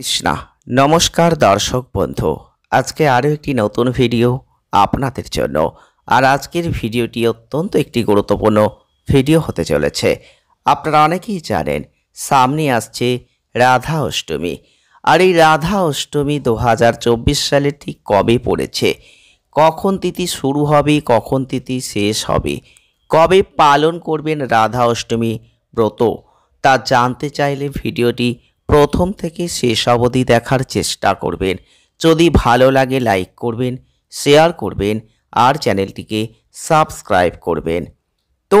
কৃষ্ণা নমস্কার দর্শক বন্ধু আজকে আরও একটি নতুন ভিডিও আপনাদের জন্য আর আজকের ভিডিওটি অত্যন্ত একটি গুরুত্বপূর্ণ ভিডিও হতে চলেছে আপনারা অনেকেই জানেন সামনে আসছে রাধা অষ্টমী আর এই রাধা অষ্টমী দু হাজার চব্বিশ সালে ঠিক কবে পড়েছে কখন তিথি শুরু হবে কখন তিথি শেষ হবে কবে পালন করবেন রাধা অষ্টমী ব্রত তা জানতে চাইলে ভিডিওটি প্রথম থেকে শেষ অবধি দেখার চেষ্টা করবেন যদি ভালো লাগে লাইক করবেন শেয়ার করবেন আর চ্যানেলটিকে সাবস্ক্রাইব করবেন তো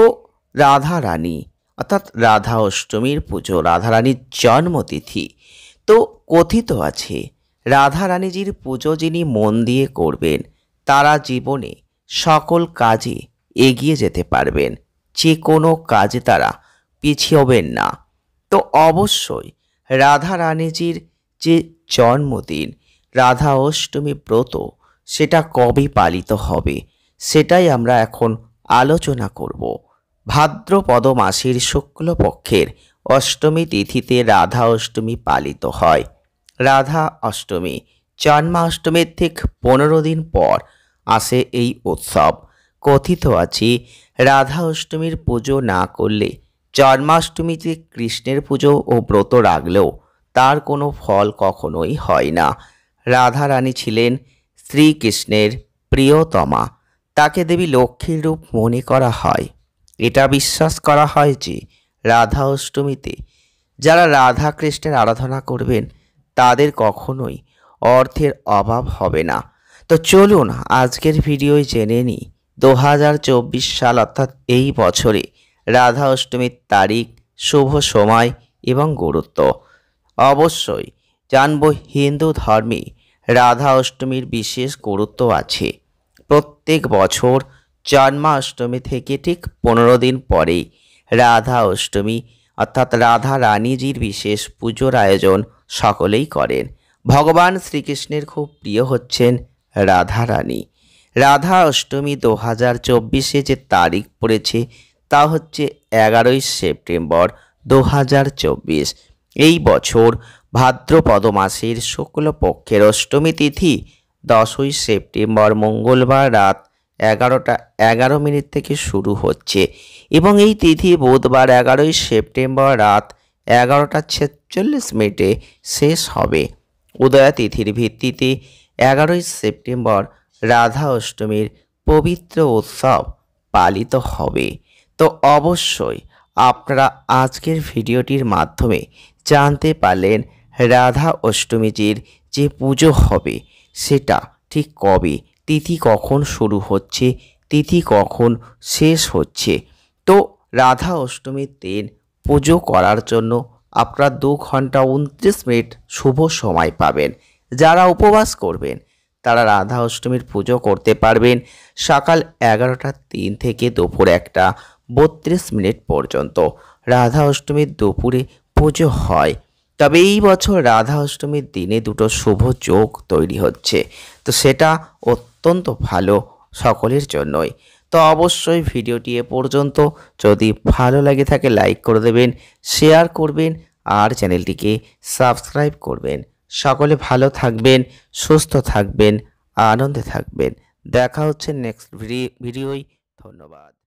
রাধা রানী অর্থাৎ রাধা অষ্টমীর পুজো রাধারানীর জন্মতিথি তো কথিত আছে রাধারানীজির পুজো যিনি মন দিয়ে করবেন তারা জীবনে সকল কাজে এগিয়ে যেতে পারবেন যে কোনো কাজে তারা পিছিয়েবেন না তো অবশ্যই রাধা রানীজির যে জন্মদিন রাধা অষ্টমী ব্রত সেটা কবে পালিত হবে সেটাই আমরা এখন আলোচনা করব ভাদ্রপদ মাসের শুক্লপক্ষের অষ্টমী তিথিতে রাধা অষ্টমী পালিত হয় রাধা অষ্টমী জন্মাষ্টমীর ঠিক পনেরো দিন পর আসে এই উৎসব কথিত আছে রাধা অষ্টমীর পুজো না করলে জন্মাষ্টমীতে কৃষ্ণের পুজো ও ব্রত রাখলেও তার কোনো ফল কখনোই হয় না রাধারানী ছিলেন শ্রীকৃষ্ণের প্রিয়তমা তাকে দেবী লক্ষ্মীর রূপ মনে করা হয় এটা বিশ্বাস করা হয় যে রাধা অষ্টমীতে যারা রাধা কৃষ্ণের আরাধনা করবেন তাদের কখনোই অর্থের অভাব হবে না তো চলুন আজকের ভিডিওয় জেনে নিই দু সাল অর্থাৎ এই বছরে রাধা অষ্টমীর তারিখ শুভ সময় এবং গুরুত্ব অবশ্যই জানব হিন্দু ধর্মে রাধা অষ্টমীর বিশেষ গুরুত্ব আছে প্রত্যেক বছর জন্মাষ্টমী থেকে ঠিক পনেরো দিন পরেই রাধা অষ্টমী অর্থাৎ রাধা রানীজির বিশেষ পুজোর আয়োজন সকলেই করেন ভগবান শ্রীকৃষ্ণের খুব প্রিয় হচ্ছেন রাধা রানী রাধা অষ্টমী দু হাজার চব্বিশে যে তারিখ পড়েছে তা হচ্ছে এগারোই সেপ্টেম্বর দু এই বছর ভাদ্রপদ মাসের শুক্লপক্ষের অষ্টমী তিথি দশই সেপ্টেম্বর মঙ্গলবার রাত এগারোটা এগারো মিনিট থেকে শুরু হচ্ছে এবং এই তিথি বুধবার এগারোই সেপ্টেম্বর রাত এগারোটা ছেচল্লিশ মিনিটে শেষ হবে উদয়া তিথির ভিত্তিতে এগারোই সেপ্টেম্বর রাধা অষ্টমীর পবিত্র উৎসব পালিত হবে তো অবশ্যই আপনারা আজকের ভিডিওটির মাধ্যমে জানতে পারলেন রাধা অষ্টমীজির যে পুজো হবে সেটা ঠিক কবে তিথি কখন শুরু হচ্ছে তিথি কখন শেষ হচ্ছে তো রাধা অষ্টমীর দিন পুজো করার জন্য আপনারা দু ঘন্টা উনত্রিশ মিনিট শুভ সময় পাবেন যারা উপবাস করবেন তারা রাধা অষ্টমীর পুজো করতে পারবেন সকাল এগারোটা তিন থেকে দুপুর একটা বত্রিশ মিনিট পর্যন্ত রাধা অষ্টমীর দুপুরে পুজো হয় তবে এই বছর রাধা অষ্টমীর দিনে দুটো শুভ যোগ তৈরি হচ্ছে তো সেটা অত্যন্ত ভালো সকলের জন্যই তো অবশ্যই ভিডিওটি এ পর্যন্ত যদি ভালো লাগে থাকে লাইক করে দেবেন শেয়ার করবেন আর চ্যানেলটিকে সাবস্ক্রাইব করবেন সকলে ভালো থাকবেন সুস্থ থাকবেন আনন্দে থাকবেন দেখা হচ্ছে নেক্সট ভিডিও ভিডিওই ধন্যবাদ